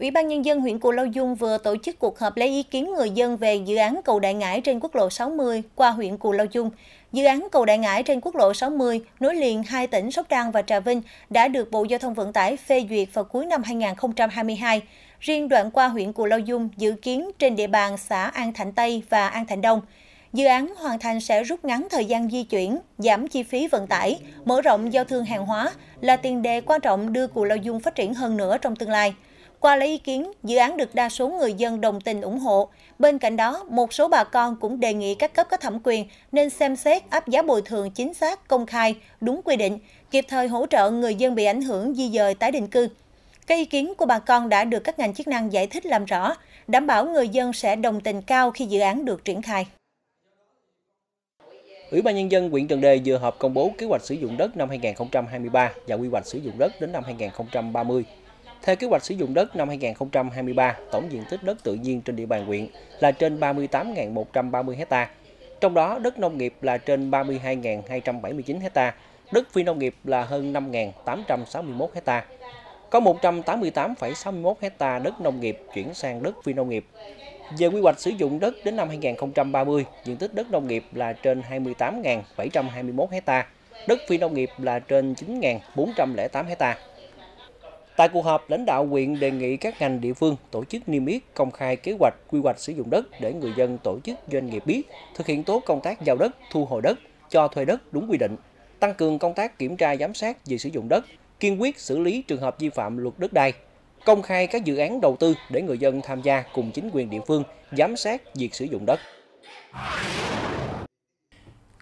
Ủy ban Nhân dân huyện Cù Lao Dung vừa tổ chức cuộc họp lấy ý kiến người dân về dự án cầu Đại Ngãi trên quốc lộ 60 qua huyện Cù Lao Dung. Dự án cầu Đại Ngãi trên quốc lộ 60 nối liền hai tỉnh Sóc Trăng và Trà Vinh đã được Bộ Giao thông Vận tải phê duyệt vào cuối năm 2022. Riêng đoạn qua huyện Cù Lao Dung dự kiến trên địa bàn xã An Thạnh Tây và An Thạnh Đông. Dự án hoàn thành sẽ rút ngắn thời gian di chuyển, giảm chi phí vận tải, mở rộng giao thương hàng hóa là tiền đề quan trọng đưa Cù Lao Dung phát triển hơn nữa trong tương lai. Qua lấy ý kiến, dự án được đa số người dân đồng tình ủng hộ. Bên cạnh đó, một số bà con cũng đề nghị các cấp có thẩm quyền nên xem xét áp giá bồi thường chính xác, công khai, đúng quy định, kịp thời hỗ trợ người dân bị ảnh hưởng di dời tái định cư. Các ý kiến của bà con đã được các ngành chức năng giải thích làm rõ, đảm bảo người dân sẽ đồng tình cao khi dự án được triển khai. Ủy ban nhân dân huyện Trần Đề vừa họp công bố kế hoạch sử dụng đất năm 2023 và quy hoạch sử dụng đất đến năm 2030 theo kế hoạch sử dụng đất năm 2023, tổng diện tích đất tự nhiên trên địa bàn huyện là trên 38.130 ha. Trong đó, đất nông nghiệp là trên 32.279 ha, đất phi nông nghiệp là hơn 5.861 ha. Có 188,61 ha đất nông nghiệp chuyển sang đất phi nông nghiệp. Về quy hoạch sử dụng đất đến năm 2030, diện tích đất nông nghiệp là trên 28.721 ha, đất phi nông nghiệp là trên 9.408 hectare. Tại cuộc họp, lãnh đạo huyện đề nghị các ngành địa phương tổ chức niêm yết công khai kế hoạch quy hoạch sử dụng đất để người dân tổ chức doanh nghiệp biết, thực hiện tốt công tác giao đất, thu hồi đất, cho thuê đất đúng quy định, tăng cường công tác kiểm tra giám sát về sử dụng đất, kiên quyết xử lý trường hợp vi phạm luật đất đai, công khai các dự án đầu tư để người dân tham gia cùng chính quyền địa phương giám sát việc sử dụng đất.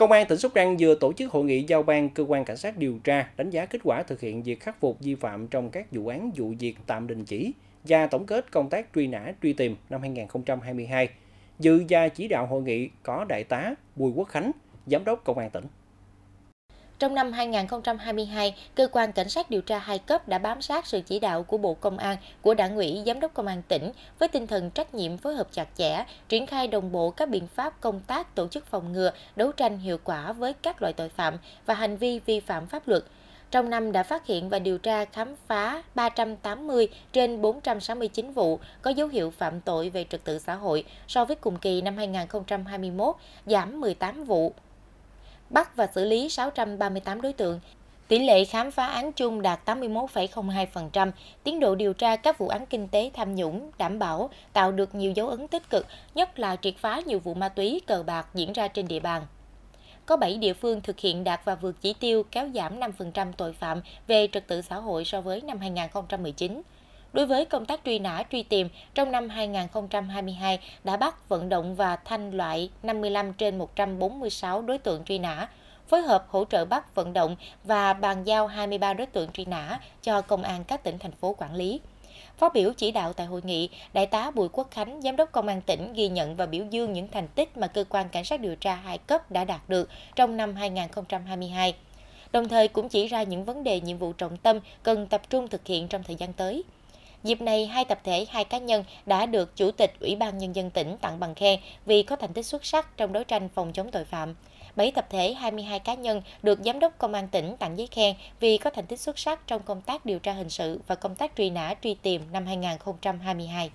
Công an tỉnh Sóc Trăng vừa tổ chức hội nghị giao ban cơ quan cảnh sát điều tra đánh giá kết quả thực hiện việc khắc phục vi phạm trong các vụ án vụ việc tạm đình chỉ và tổng kết công tác truy nã truy tìm năm 2022. Dự và chỉ đạo hội nghị có đại tá Bùi Quốc Khánh, giám đốc công an tỉnh. Trong năm 2022, cơ quan cảnh sát điều tra hai cấp đã bám sát sự chỉ đạo của Bộ Công an, của Đảng ủy Giám đốc Công an tỉnh với tinh thần trách nhiệm phối hợp chặt chẽ, triển khai đồng bộ các biện pháp công tác tổ chức phòng ngừa, đấu tranh hiệu quả với các loại tội phạm và hành vi vi phạm pháp luật trong năm đã phát hiện và điều tra khám phá 380 trên 469 vụ có dấu hiệu phạm tội về trật tự xã hội so với cùng kỳ năm 2021, giảm 18 vụ bắt và xử lý 638 đối tượng. Tỷ lệ khám phá án chung đạt 81,02%, tiến độ điều tra các vụ án kinh tế tham nhũng đảm bảo, tạo được nhiều dấu ấn tích cực, nhất là triệt phá nhiều vụ ma túy cờ bạc diễn ra trên địa bàn có 7 địa phương thực hiện đạt và vượt chỉ tiêu kéo giảm 5% tội phạm về trật tự xã hội so với năm 2019 đối với công tác truy nã truy tìm trong năm 2022 đã bắt, vận động và thanh loại 55 trên 146 đối tượng truy nã, phối hợp hỗ trợ bắt, vận động và bàn giao 23 đối tượng truy nã cho công an các tỉnh thành phố quản lý. Phát biểu chỉ đạo tại hội nghị, Đại tá Bùi Quốc Khánh, Giám đốc Công an tỉnh ghi nhận và biểu dương những thành tích mà cơ quan cảnh sát điều tra hai cấp đã đạt được trong năm 2022. Đồng thời cũng chỉ ra những vấn đề nhiệm vụ trọng tâm cần tập trung thực hiện trong thời gian tới. Dịp này, hai tập thể, hai cá nhân đã được Chủ tịch Ủy ban Nhân dân tỉnh tặng bằng khen vì có thành tích xuất sắc trong đấu tranh phòng chống tội phạm. 7 tập thể, 22 cá nhân được Giám đốc Công an tỉnh tặng giấy khen vì có thành tích xuất sắc trong công tác điều tra hình sự và công tác truy nã truy tìm năm 2022.